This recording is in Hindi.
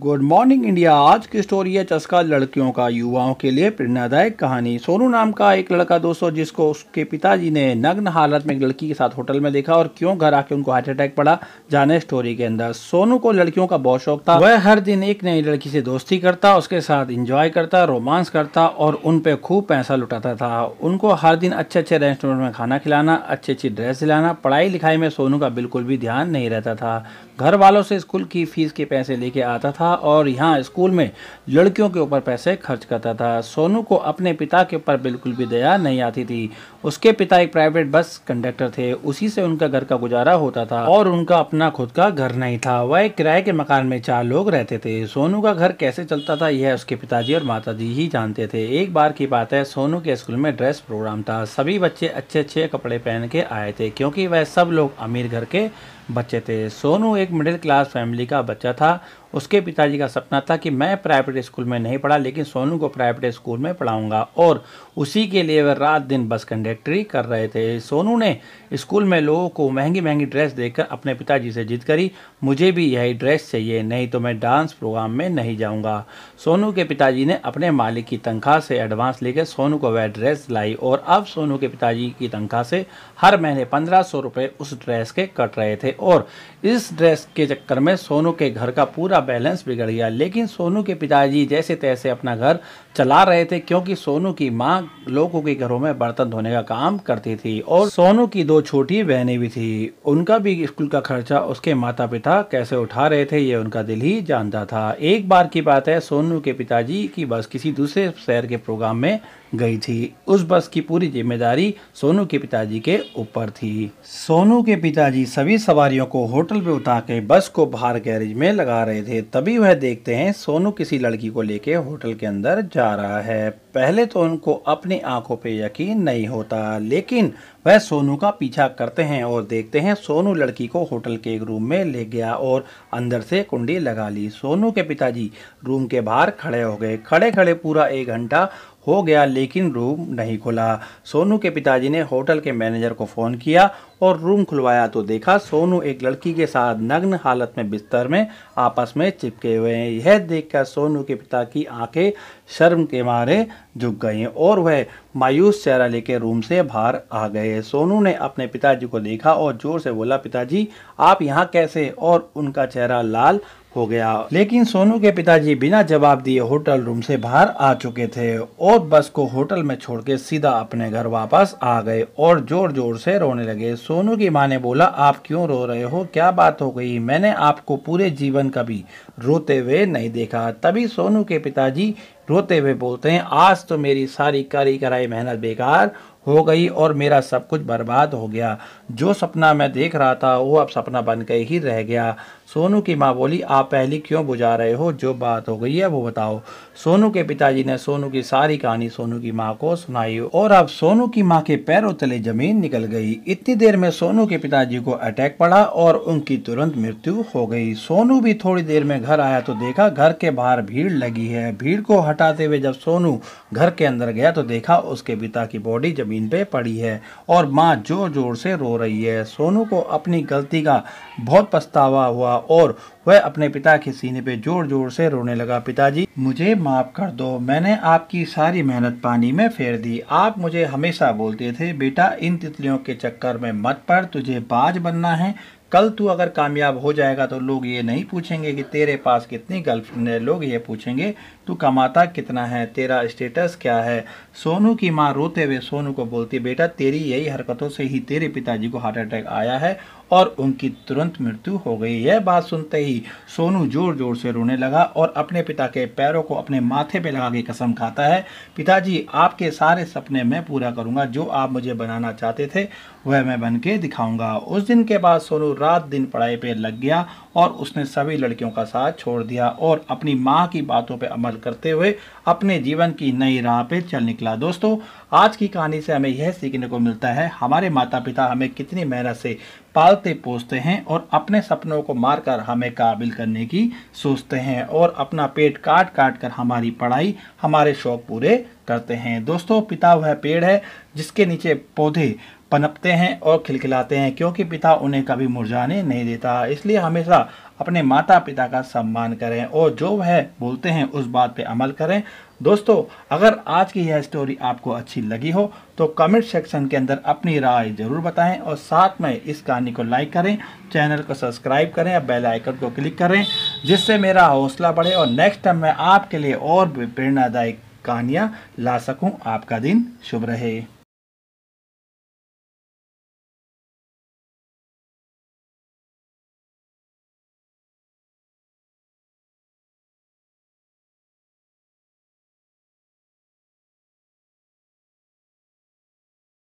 गुड मॉर्निंग इंडिया आज की स्टोरी है चस्का लड़कियों का युवाओं के लिए प्रेरणादायक कहानी सोनू नाम का एक लड़का दोस्तों जिसको उसके पिताजी ने नग्न हालत में एक लड़की के साथ होटल में देखा और क्यों घर आके उनको हार्ट अटैक पड़ा जाने स्टोरी के अंदर सोनू को लड़कियों का बहुत शौक था वह हर दिन एक नई लड़की से दोस्ती करता उसके साथ इंजॉय करता रोमांस करता और उन पर खूब पैसा लुटाता था उनको हर दिन अच्छे अच्छे रेस्टोरेंट में खाना खिलाना अच्छी अच्छी ड्रेस दिलाना पढ़ाई लिखाई में सोनू का बिल्कुल भी ध्यान नहीं रहता था घर वालों से स्कूल की फीस के पैसे लेके आता था था और यहाँ स्कूल में लड़कियों के ऊपर पैसे खर्च करता था सोनू को अपने पिता के ऊपर बिल्कुल भी दया नहीं आती थी उसके पिता एक प्राइवेट बस कंडक्टर थे उसी से उनका घर का गुजारा होता था और उनका अपना खुद का घर नहीं था वह एक किराए के मकान में चार लोग रहते थे सोनू का घर कैसे चलता था यह उसके पिताजी और माता ही जानते थे एक बार की बात है सोनू के स्कूल में ड्रेस प्रोग्राम था सभी बच्चे अच्छे अच्छे कपड़े पहन के आए थे क्योंकि वह सब लोग अमीर घर के बच्चे थे सोनू एक मिडिल क्लास फैमिली का बच्चा था उसके पिताजी का सपना था कि मैं प्राइवेट स्कूल में नहीं पढ़ा लेकिन सोनू को प्राइवेट स्कूल में पढ़ाऊँगा और उसी के लिए वह रात दिन बस कंडक्टरी कर रहे थे सोनू ने स्कूल में लोगों को महंगी महंगी ड्रेस देकर अपने पिताजी से जिद करी मुझे भी यही ड्रेस चाहिए नहीं तो मैं डांस प्रोग्राम में नहीं जाऊँगा सोनू के पिताजी ने अपने मालिक की तनख्वाह से एडवांस लेकर सोनू को वह ड्रेस लाई और अब सोनू के पिताजी की तनख्वाह से हर महीने पंद्रह सौ रुपये उस ड्रेस के कट रहे थे और इस ड्रेस के चक्कर में सोनू के घर का पूरा बैलेंस बिगड़ गया लेकिन सोनू के पिताजी जैसे तैसे अपना घर चला रहे थे क्योंकि सोनू की माँ लोगों के घरों में बर्तन धोने का काम करती थी और सोनू की दो छोटी बहनें भी थी उनका भी स्कूल का खर्चा उसके माता पिता कैसे उठा रहे थे ये उनका दिल ही जानता था एक बार की बात है सोनू के पिताजी की बस किसी दूसरे शहर के प्रोग्राम में गई थी उस बस की पूरी जिम्मेदारी सोनू के पिताजी के ऊपर थी सोनू के पिताजी सभी सवारियों को होटल पे उठा के बस को बाहर गैरेज में लगा रहे थे तभी वह देखते हैं सोनू किसी लड़की को लेके होटल के अंदर जा रहा है पहले तो उनको अपनी आंखों पे यकीन नहीं होता लेकिन वह सोनू का पीछा करते हैं और देखते हैं सोनू लड़की को होटल के एक रूम में ले गया और अंदर से कुंडी लगा ली सोनू के पिताजी रूम के बाहर खड़े हो गए खड़े खड़े पूरा एक घंटा हो गया लेकिन रूम नहीं खुला सोनू के पिताजी ने होटल के मैनेजर को फ़ोन किया और रूम खुलवाया तो देखा सोनू एक लड़की के साथ नग्न हालत में बिस्तर में आपस में चिपके हुए हैं यह देखकर सोनू के पिता की आंखें शर्म के मारे झुक गई और वह मायूस चेहरा लेकर रूम से बाहर आ गए सोनू ने अपने पिताजी को देखा और जोर से बोला पिताजी आप यहाँ कैसे और उनका चेहरा लाल हो गया लेकिन सोनू के पिताजी बिना जवाब दिए होटल रूम से बाहर आ चुके थे और बस को होटल में छोड़ के सीधा अपने घर वापस आ गए और जोर जोर से रोने लगे सोनू की माँ ने बोला आप क्यों रो रहे हो क्या बात हो गई मैंने आपको पूरे जीवन कभी रोते हुए नहीं देखा तभी सोनू के पिताजी रोते हुए बोलते हैं आज तो मेरी सारी कारी कराई मेहनत बेकार हो गई और मेरा सब कुछ बर्बाद हो गया जो सपना मैं देख रहा था वो अब सपना बन के ही रह गया सोनू की माँ बोली आप पहली क्यों बुझा रहे हो जो बात हो गई है वो बताओ सोनू के पिताजी ने सोनू की सारी कहानी सोनू की माँ को सुनाई और अब सोनू की माँ के पैरों तले जमीन निकल गई इतनी देर में सोनू के पिताजी को अटैक पड़ा और उनकी तुरंत मृत्यु हो गई सोनू भी थोड़ी देर में घर आया तो देखा घर के बाहर भीड़ लगी है भीड़ को हटाते हुए जब सोनू घर के अंदर गया तो देखा उसके पिता की बॉडी जमीन पे पड़ी है और माँ जोर जोर से रो रही है सोनू को अपनी गलती का बहुत पछतावा हुआ और वह अपने पिता के सीने पे जोर जोर से रोने लगा पिताजी मुझे माफ कर दो मैंने आपकी सारी मेहनत पानी में फेर दी आप मुझे हमेशा बोलते थे बेटा इन तितलियों के चक्कर में मत पड़ तुझे बाज बनना है कल तू अगर कामयाब हो जाएगा तो लोग ये नहीं पूछेंगे कि तेरे पास कितनी गर्लफ्रेंड है लोग ये पूछेंगे तू कमाता कितना है तेरा स्टेटस क्या है सोनू की माँ रोते हुए सोनू को बोलती बेटा तेरी यही हरकतों से ही तेरे पिताजी को हार्ट अटैक आया है और उनकी तुरंत मृत्यु हो गई यह बात सुनते ही सोनू जोर जोर से रोने लगा और अपने पिता के पैरों को अपने माथे पे लगा के कसम खाता है पिताजी आपके सारे सपने मैं पूरा करूंगा जो आप मुझे बनाना चाहते थे वह मैं बन के दिखाऊंगा उस दिन के बाद सोनू रात दिन पढ़ाई पे लग गया और उसने सभी लड़कियों का साथ छोड़ दिया और अपनी माँ की बातों पर अमल करते हुए अपने जीवन की नई राह पे चल निकला दोस्तों आज की कहानी से हमें यह सीखने को मिलता है हमारे माता पिता हमें कितनी मेहनत से पालते पोसते हैं और अपने सपनों को मारकर हमें काबिल करने की सोचते हैं और अपना पेट काट काट कर हमारी पढ़ाई हमारे शौक पूरे करते हैं दोस्तों पिता वह पेड़ है जिसके नीचे पौधे पनपते हैं और खिलखिलाते हैं क्योंकि पिता उन्हें कभी मुरझाने नहीं देता इसलिए हमेशा अपने माता पिता का सम्मान करें और जो वह बोलते हैं उस बात पे अमल करें दोस्तों अगर आज की यह स्टोरी आपको अच्छी लगी हो तो कमेंट सेक्शन के अंदर अपनी राय ज़रूर बताएं और साथ में इस कहानी को लाइक करें चैनल को सब्सक्राइब करें और बेल आइकन को क्लिक करें जिससे मेरा हौसला बढ़े और नेक्स्ट टाइम मैं आपके लिए और भी प्रेरणादायक कहानियाँ ला सकूँ आपका दिन शुभ रहे